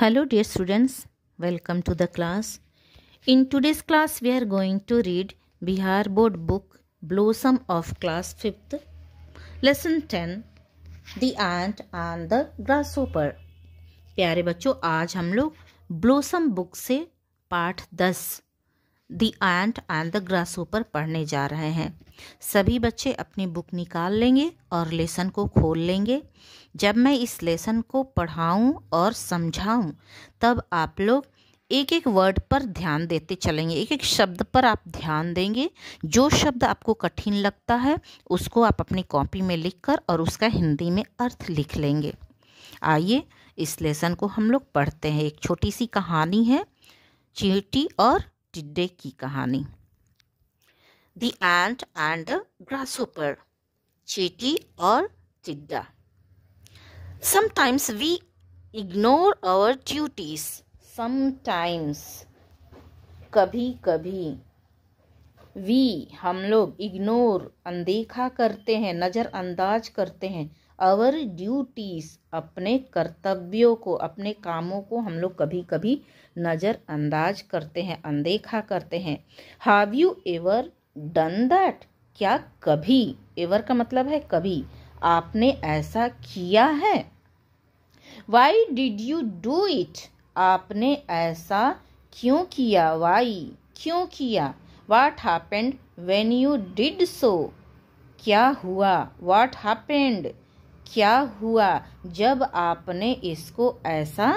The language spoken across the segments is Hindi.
Hello dear students, welcome to the class. In today's class we are going to read Bihar Board book Blossom of class 5th. Lesson 10 The Ant and the Grasshopper. प्यारे बच्चों आज हम लोग ब्लोसम बुक से पाठ 10 दी एंट एंड द ऊपर पढ़ने जा रहे हैं सभी बच्चे अपनी बुक निकाल लेंगे और लेसन को खोल लेंगे जब मैं इस लेसन को पढ़ाऊं और समझाऊं तब आप लोग एक एक वर्ड पर ध्यान देते चलेंगे एक एक शब्द पर आप ध्यान देंगे जो शब्द आपको कठिन लगता है उसको आप अपनी कॉपी में लिखकर और उसका हिंदी में अर्थ लिख लेंगे आइए इस लेसन को हम लोग पढ़ते हैं एक छोटी सी कहानी है चींटी और टिड्डे की कहानी द एंट एंड ग्रासोपर चीटी और टिड्डा sometimes we ignore our duties sometimes कभी कभी वी हम लोग इग्नोर अनदेखा करते हैं नज़रअंदाज करते हैं आवर ड्यूटीज़ अपने कर्तव्यों को अपने कामों को हम लोग कभी कभी नज़रअंदाज करते हैं अनदेखा करते हैं have you ever done that क्या कभी एवर का मतलब है कभी आपने ऐसा किया है why did you do it आपने ऐसा क्यों किया वाई क्यों किया what happened when you did so क्या हुआ वाट हैपेंड क्या हुआ जब आपने इसको ऐसा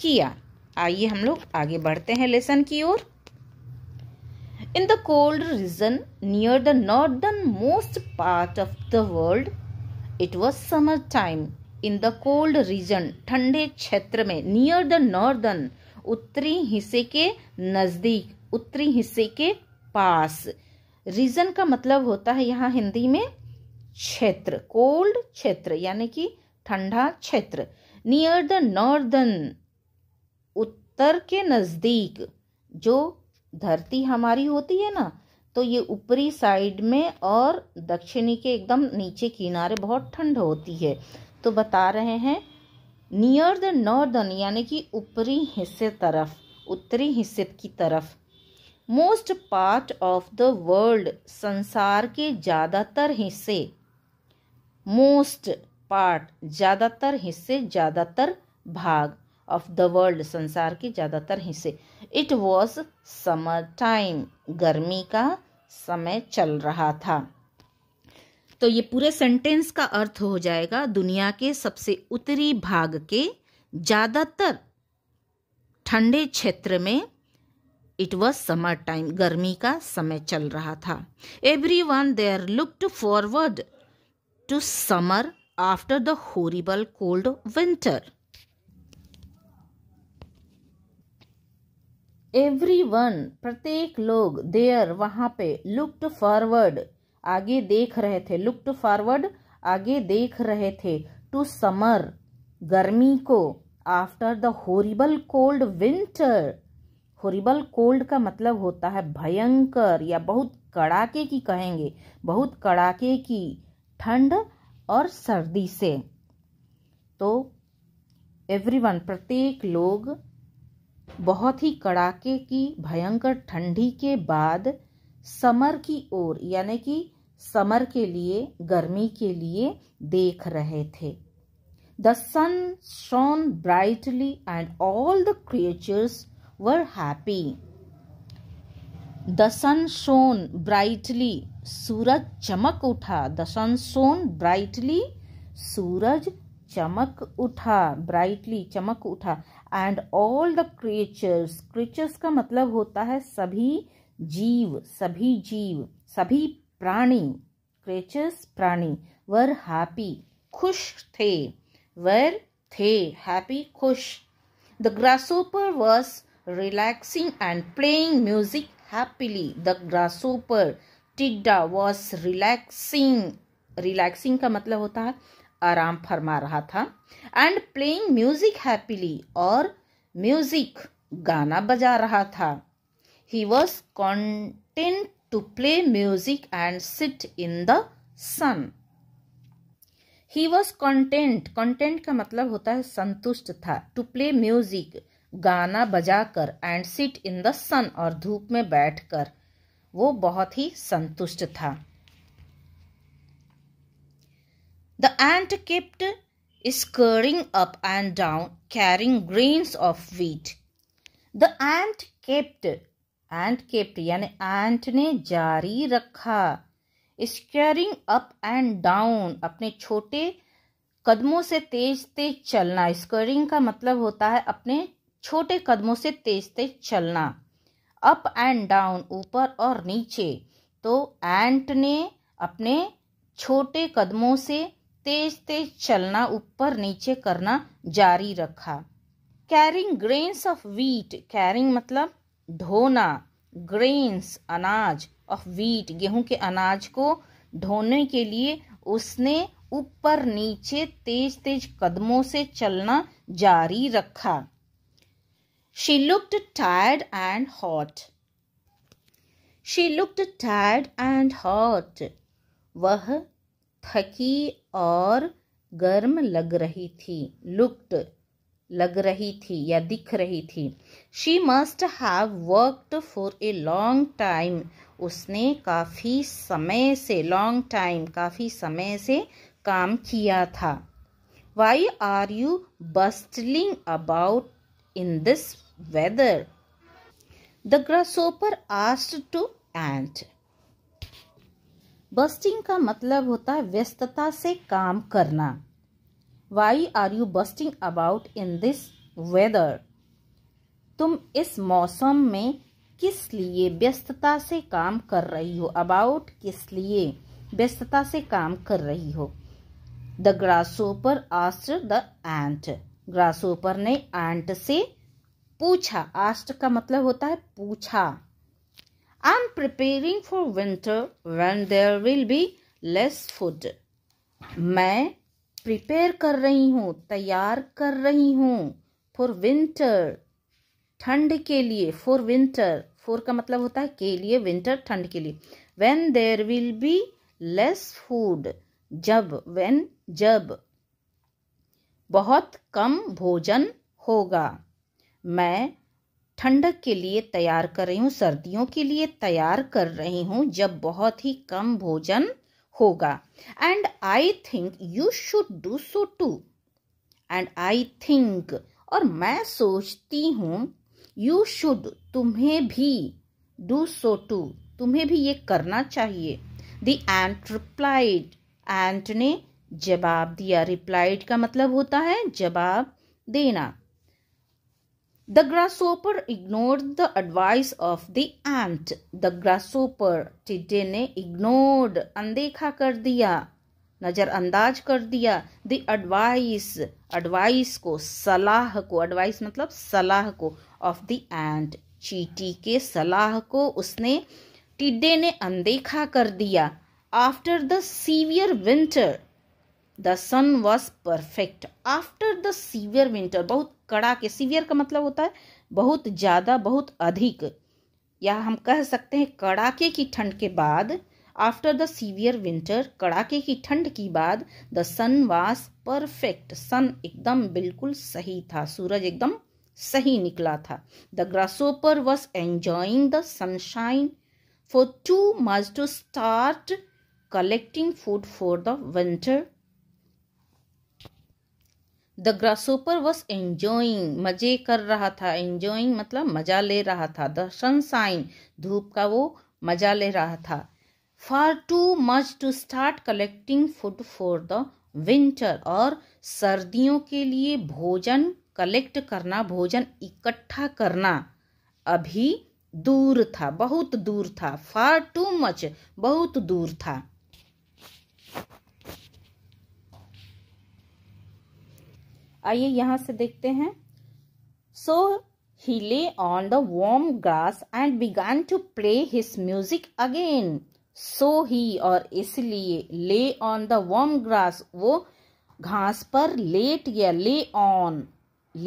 किया आइए हम लोग आगे बढ़ते हैं लेसन की ओर in the cold region near the northern most part of the world it was summer time in the cold region ठंडे क्षेत्र में नियर द नॉर्दर्न उत्तरी हिस्से के नज़दीक उत्तरी हिस्से के पास रीजन का मतलब होता है यहाँ हिंदी में क्षेत्र कोल्ड क्षेत्र यानी कि ठंडा क्षेत्र नियर द नॉर्दर्न उत्तर के नज़दीक जो धरती हमारी होती है ना तो ये ऊपरी साइड में और दक्षिणी के एकदम नीचे किनारे बहुत ठंड होती है तो बता रहे हैं नियर द नॉर्दर्न यानी कि ऊपरी हिस्से तरफ उत्तरी हिस्से की तरफ most part of the world संसार के ज़्यादातर हिस्से मोस्ट पार्ट ज़्यादातर हिस्से ज़्यादातर भाग ऑफ द वर्ल्ड संसार के ज़्यादातर हिस्से इट वॉज समर टाइम गर्मी का समय चल रहा था तो ये पूरे सेंटेंस का अर्थ हो जाएगा दुनिया के सबसे उत्तरी भाग के ज़्यादातर ठंडे क्षेत्र में इट वॉज समर टाइम गर्मी का समय चल रहा था every one there looked forward to summer after the horrible cold winter. One प्रत्येक लोग देयर वहाँ पे लुक्ड फॉरवर्ड आगे देख रहे थे लुक्ड फॉरवर्ड आगे देख रहे थे टू समर गर्मी को after the horrible cold winter horrible cold का मतलब होता है भयंकर या बहुत कड़ाके की कहेंगे बहुत कड़ाके की ठंड और सर्दी से तो एवरीवन प्रत्येक लोग बहुत ही कड़ाके की भयंकर ठंडी के बाद समर की ओर यानी कि समर के लिए गर्मी के लिए देख रहे थे the sun shone brightly and all the creatures were happy the sun shone brightly सूरज चमक उठा द सन सोन ब्राइटली सूरज चमक उठा ब्राइटली चमक उठा and all the creatures creatures का मतलब होता है सभी जीव सभी जीव सभी प्राणी क्रिएचर्स प्राणी वर हैप्पी खुश थे वर थे हैप्पी खुश the grasshopper was relaxing and playing music happily the grasshopper टिड्डा वॉज रिलैक्सिंग रिलैक्सिंग का मतलब होता है आराम फरमा रहा था एंड प्लेइंग म्यूजिक हैप्पीली और म्यूजिक गाना बजा रहा था he was content to play music and sit in the sun he was content content का मतलब होता है संतुष्ट था टू प्ले म्यूजिक गाना बजाकर and sit in the sun और धूप में बैठकर वो बहुत ही संतुष्ट था the ant kept scurrying up and down carrying grains of wheat the ant kept ant kept यानी एंट ने जारी रखा स्कर्रिंग अप एंड डाउन अपने छोटे कदमों से तेज तेज चलना स्कर्रिंग का मतलब होता है अपने छोटे कदमों से तेज तेज चलना अप एंड डाउन ऊपर और नीचे तो एंट ने अपने छोटे कदमों से तेज तेज चलना ऊपर नीचे करना जारी रखा carrying grains of wheat carrying मतलब ढोना ग्रेन्स अनाज ऑफ वीट गेहूं के अनाज को ढोने के लिए उसने ऊपर नीचे तेज तेज कदमों से चलना जारी रखा She looked tired and hot. She looked tired and hot. वह थकी और गर्म लग रही थी लुक्ड लग रही थी या दिख रही थी she must have worked for a long time उसने काफ़ी समय से लॉन्ग टाइम काफ़ी समय से काम किया था why are you bustling about in this weather. The grasshopper asked to ant. Bustling का मतलब होता है व्यस्तता से काम करना why are you bustling about in this weather तुम इस मौसम में किस लिए व्यस्तता से काम कर रही हो अबाउट किस लिए व्यस्तता से काम कर रही हो the grasshopper asked the ant grasshopper ने एंट से पूछा आस्ट का मतलब होता है पूछा I am preparing for winter when there will be less food मैं प्रिपेयर कर रही हूँ तैयार कर रही हूँ फॉर विंटर ठंड के लिए फॉर विंटर फॉर का मतलब होता है के लिए विंटर ठंड के लिए when there will be less food जब वेन जब बहुत कम भोजन होगा मैं ठंडक के लिए तैयार कर रही हूँ सर्दियों के लिए तैयार कर रही हूँ जब बहुत ही कम भोजन होगा and I think you should do so too and I think और मैं सोचती हूँ यू शुड तुम्हें भी डू सो टू तुम्हें भी ये करना चाहिए द एंट रिप्लाइड एंट ने जवाब दिया रिप्लाइड का मतलब होता है जवाब देना The grasshopper ignored the advice of the ant. The grasshopper टिड्डे ने ignored अनदेखा कर दिया नज़रअंदाज कर दिया द एडवाइस एडवाइस को सलाह को एडवाइस मतलब सलाह को ऑफ द एंट चीटी के सलाह को उसने टिड्डे ने अनदेखा कर दिया after the severe winter the sun was perfect after the severe winter बहुत कड़ा के सीवियर का मतलब होता है बहुत ज़्यादा बहुत अधिक या हम कह सकते हैं कड़ाके की ठंड के बाद आफ्टर द सीवियर विंटर कड़ाके की ठंड की बाद द सन वास परफेक्ट सन एकदम बिल्कुल सही था सूरज एकदम सही निकला था the grasshopper was enjoying the sunshine far too much to start collecting food for the winter the grasshopper was enjoying मज़े कर रहा था एंजॉइंग मतलब मज़ा ले रहा था द सनसाइन धूप का वो मज़ा ले रहा था far too much to start collecting food for the winter और सर्दियों के लिए भोजन कलेक्ट करना भोजन इकट्ठा करना अभी दूर था बहुत दूर था फार टू मच बहुत दूर था आइए यहां से देखते हैं so he lay on the warm grass and began to play his music again so he और इसलिए ले ऑन द वॉर्म ग्रास वो घास पर लेट गया ले ऑन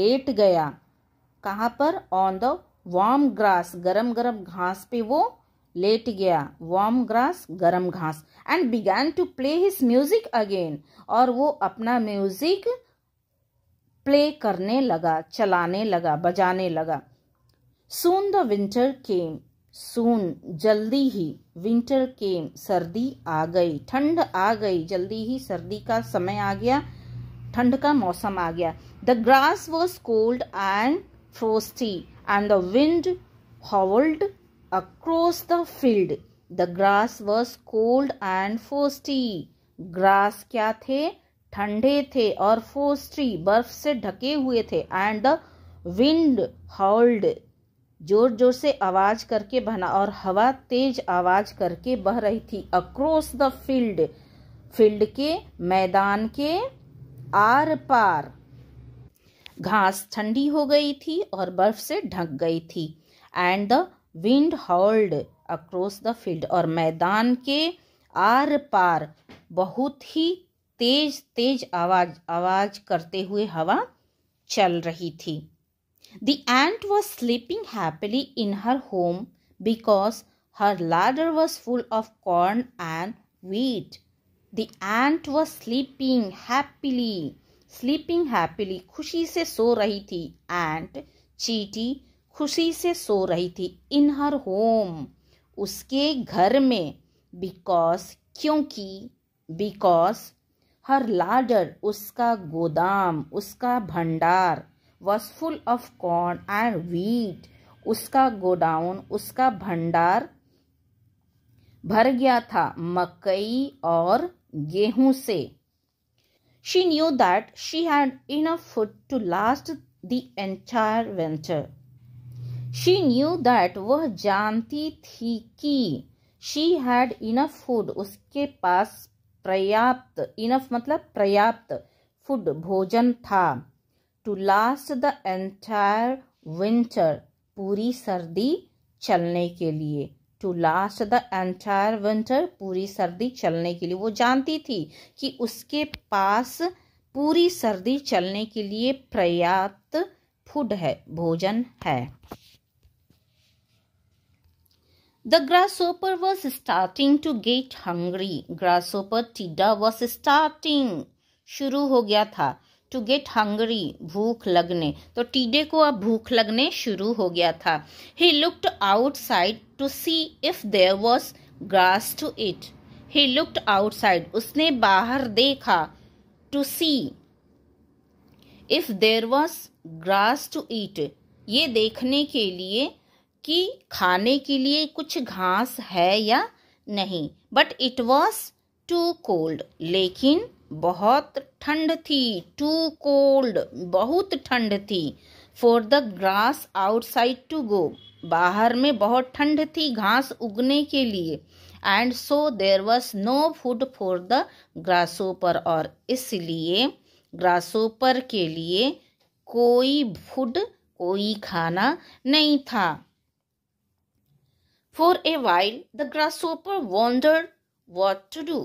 लेट गया कहां पर ऑन द वॉर्म ग्रास गरम गरम घास पे वो लेट गया वॉर्म ग्रास गरम घास and began to play his music again और वो अपना म्यूजिक प्ले करने लगा चलाने लगा बजाने लगा सून द विंटर केम सून जल्दी ही विंटर केम सर्दी आ गई ठंड आ गई जल्दी ही सर्दी का समय आ गया ठंड का मौसम आ गया the grass was cold and frosty and the wind howled across the field the grass was cold and frosty grass क्या थे ठंडे थे और ट्री बर्फ से ढके हुए थे एंड द विंड हॉल्ड जोर जोर से आवाज करके बना और हवा तेज आवाज करके बह रही थी अक्रॉस द फील्ड फील्ड के मैदान के आर पार घास ठंडी हो गई थी और बर्फ से ढक गई थी and the wind howled across the field और मैदान के आर पार बहुत ही तेज तेज आवाज आवाज करते हुए हवा चल रही थी the ant was sleeping happily in her home because her larder was full of corn and wheat. The ant was sleeping happily. Sleeping happily. खुशी से सो रही थी ant. चीटी खुशी से सो रही थी इन हर होम उसके घर में बिकॉज क्योंकि बिकॉज हर लार्डर उसका गोदाम उसका भंडार was full of corn and wheat उसका गोडाउन उसका भंडार भर गया था मकई और गेहूं से she knew that she had enough food to last the entire winter she knew that वह जानती थी कि शी हैड इन फूड उसके पास पर्याप्त इनफ मतलब पर्याप्त फूड भोजन था to last the entire winter पूरी सर्दी चलने के लिए to last the entire winter पूरी सर्दी चलने के लिए वो जानती थी कि उसके पास पूरी सर्दी चलने के लिए पर्याप्त फूड है भोजन है The grasshopper was starting to get hungry. Grasshopper टीडा was starting. शुरू हो गया था टू गेट हंगरी भूख लगने तो टीडे को अब भूख लगने शुरू हो गया था he outside to see if there was grass to eat he outside उसने बाहर देखा to see if there was grass to eat ये देखने के लिए कि खाने के लिए कुछ घास है या नहीं but it was too cold लेकिन बहुत ठंड थी टू कोल्ड बहुत ठंड थी for the grass outside to go बाहर में बहुत ठंड थी घास उगने के लिए and so there was no food for the grasshopper और इसलिए ग्रासोपर के लिए कोई फूड कोई खाना नहीं था for a while the grasshopper wonder what to do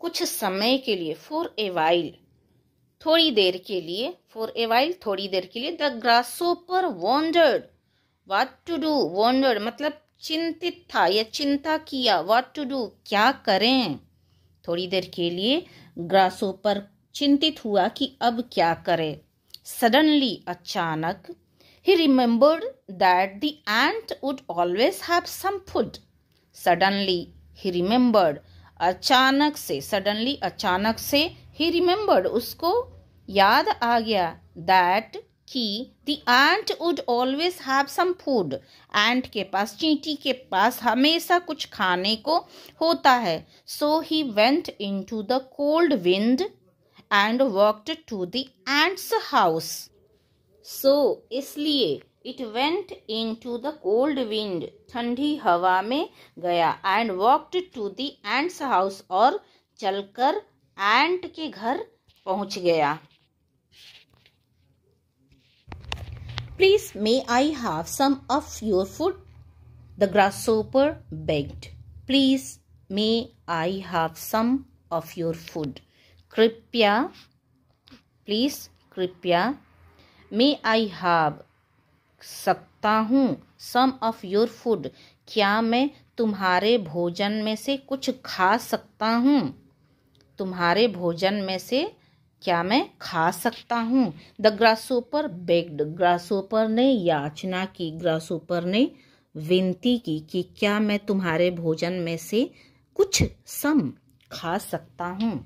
कुछ समय के लिए फॉर ए वाइल थोड़ी देर के लिए फॉर ए वाइल थोड़ी देर के लिए the grasshopper wondered what to do wondered मतलब चिंतित था या चिंता किया वॉट टू डू क्या करें थोड़ी देर के लिए ग्रासोपर चिंतित हुआ कि अब क्या करें सडनली अचानक He remembered that the ant would always have some food. Suddenly, he remembered. अचानक से सडनली अचानक से ही रिमेंबर्ड उसको याद आ गया दैट कि the ant would always have some food ant के पास चींटी के पास हमेशा कुछ खाने को होता है so he went into the cold wind and walked to the ant's house so so, इसलिए it went into the cold wind ठंडी हवा में गया and walked to the ant's house और चलकर एंट के घर पहुंच गया please may I have some of your food the grasshopper begged please may I have some of your food कृपया प्लीज कृपया मे आई हैव सकता हूँ सम ऑफ योर फूड क्या मैं तुम्हारे भोजन में से कुछ खा सकता हूँ तुम्हारे भोजन में से क्या मैं खा सकता हूँ द ग्रासोपर बेग्ड ग्रासोपर ने याचना की ग्रासोपर ने विनती की कि क्या मैं तुम्हारे भोजन में से कुछ सम खा सकता हूँ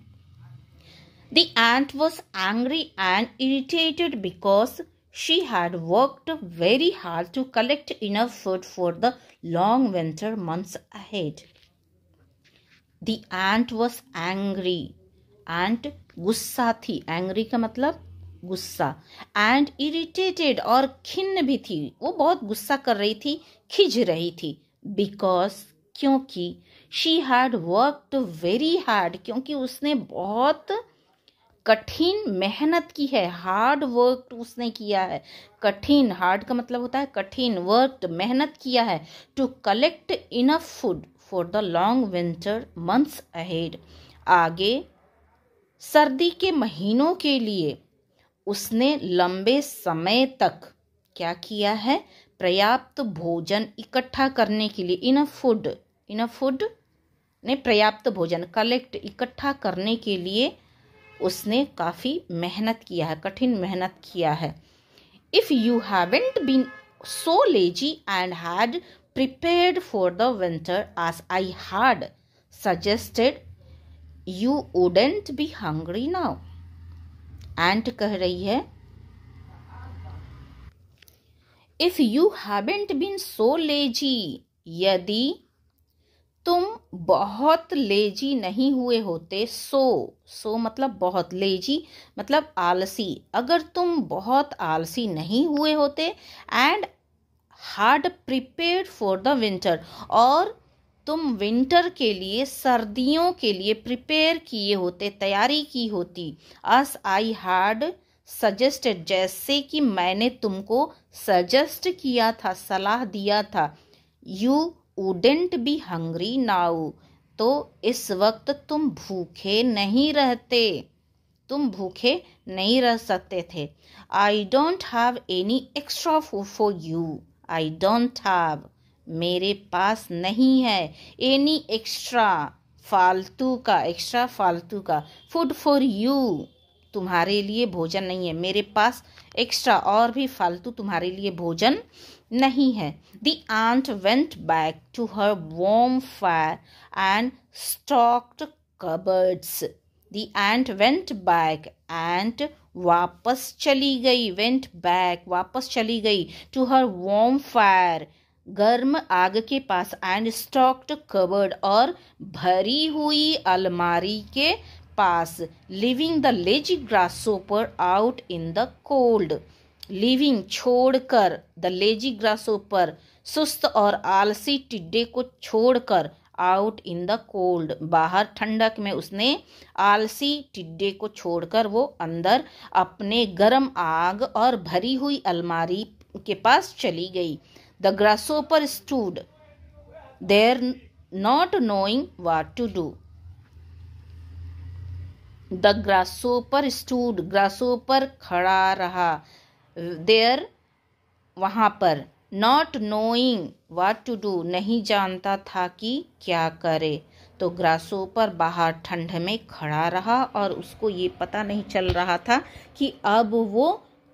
The ant was angry and irritated because she had worked very hard to collect enough food for the long winter months ahead. The ant was angry. Ant thi angry ka matlab gussa and irritated or khin bhi thi. Wo वो gussa kar rahi thi, khij rahi thi because because क्योंकि she had worked very hard क्योंकि उसने बहुत कठिन मेहनत की है हार्ड वर्क तो उसने किया है कठिन हार्ड का मतलब होता है कठिन वर्क मेहनत किया है to collect enough food for the long winter months ahead आगे सर्दी के महीनों के लिए उसने लंबे समय तक क्या किया है पर्याप्त भोजन इकट्ठा करने के लिए अ फूड अ फूड ने पर्याप्त भोजन कलेक्ट इकट्ठा करने के लिए उसने काफ़ी मेहनत किया है कठिन मेहनत किया है if you haven't been so lazy and had prepared for the winter as I had suggested you wouldn't be hungry now ant कह रही है if you haven't been so lazy यदि तुम बहुत लेजी नहीं हुए होते सो सो मतलब बहुत लेजी मतलब आलसी अगर तुम बहुत आलसी नहीं हुए होते and hard prepare for the winter और तुम विंटर के लिए सर्दियों के लिए प्रिपेयर किए होते तैयारी की होती अस आई हार्ड सजेस्टेड जैसे कि मैंने तुमको सजेस्ट किया था सलाह दिया था you wouldn't be hungry now तो इस वक्त तुम भूखे नहीं रहते तुम भूखे नहीं रह सकते थे I don't have any extra food for you I don't have मेरे पास नहीं है एनी एक्स्ट्रा फालतू का एक्स्ट्रा फालतू का फूड फॉर यू तुम्हारे लिए भोजन नहीं है मेरे पास एक्स्ट्रा और भी फालतू तुम्हारे लिए भोजन नहीं है the ant went back to her warm fire and stocked cupboards the ant went back ant वापस चली गई वेंट बैक वापस चली गई टू हर वॉम फायर गर्म आग के पास एंड स्टॉक्ड कबर्ड और भरी हुई अलमारी के pass, leaving the lazy grasshopper out in the cold. Leaving छोड़कर द लेजी ग्रासोपर सुस्त और आलसी टिड्डे को छोड़कर आउट इन द कोल्ड बाहर ठंडक में उसने आलसी टिड्डे को छोड़कर वो अंदर अपने गर्म आग और भरी हुई अलमारी के पास चली गई the grasshopper stood there not knowing watt to do the grasshopper stood grasshopper खड़ा रहा देयर वहाँ पर नॉट नोइंग वाट टू डू नहीं जानता था कि क्या करे तो ग्रासोपर बाहर ठंड में खड़ा रहा और उसको ये पता नहीं चल रहा था कि अब वो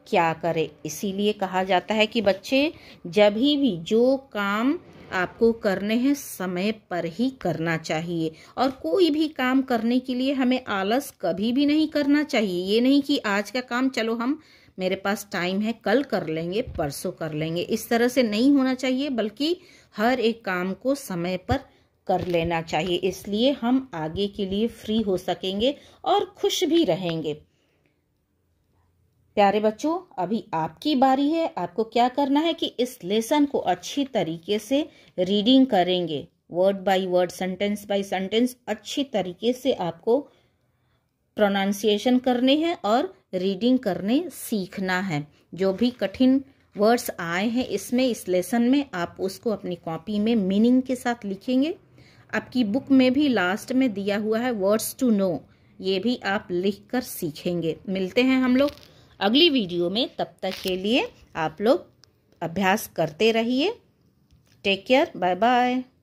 क्या करे इसीलिए कहा जाता है कि बच्चे जब ही भी जो काम आपको करने हैं समय पर ही करना चाहिए और कोई भी काम करने के लिए हमें आलस कभी भी नहीं करना चाहिए ये नहीं कि आज का काम चलो हम मेरे पास टाइम है कल कर लेंगे परसों कर लेंगे इस तरह से नहीं होना चाहिए बल्कि हर एक काम को समय पर कर लेना चाहिए इसलिए हम आगे के लिए फ्री हो सकेंगे और खुश भी रहेंगे प्यारे बच्चों अभी आपकी बारी है आपको क्या करना है कि इस लेसन को अच्छी तरीके से रीडिंग करेंगे word by word sentence by sentence अच्छी तरीके से आपको प्रोनाउंसिएशन करने हैं और रीडिंग करने सीखना है जो भी कठिन वर्ड्स आए हैं इसमें इस लेसन में आप उसको अपनी कॉपी में मीनिंग के साथ लिखेंगे आपकी बुक में भी लास्ट में दिया हुआ है वर्ड्स टू नो ये भी आप लिख कर सीखेंगे मिलते हैं हम लोग अगली वीडियो में तब तक के लिए आप लोग अभ्यास करते रहिए टेक केयर बाय बाय